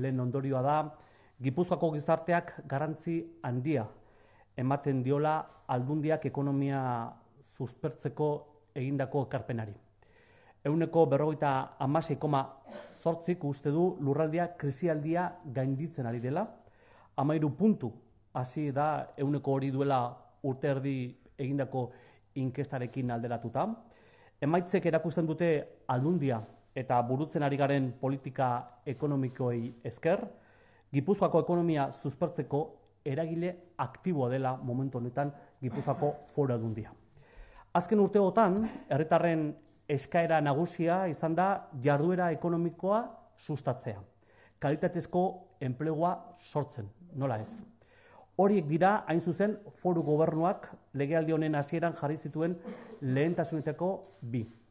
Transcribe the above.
lehen ondorioa da, Gipuzkoako gizarteak garantzi handia ematen diola aldundiak ekonomia zuzpertzeko egindako ekarpenari. Euneko berroita amaseikoma zortzik uste du lurraldia krizialdia gainditzen ari dela. Amairu puntu, hazi da euneko hori duela urte erdi egindako inkestarekin alderatuta. Emaitzek erakusten dute aldundia eta burutzen ari garen politika ekonomikoei esker, Gipuzkoako ekonomia suspertzeko eragile aktiboa dela momentu honetan Gipuzkoako foru Azken urteotan, erretarren eskaera nagusia izan da jarduera ekonomikoa sustatzea. Kalitatezko enplegua sortzen, nola ez. Horiek dira, hain zuzen, foru gobernuak legealdi honen hasieran jarri zituen lehentasunetako bi.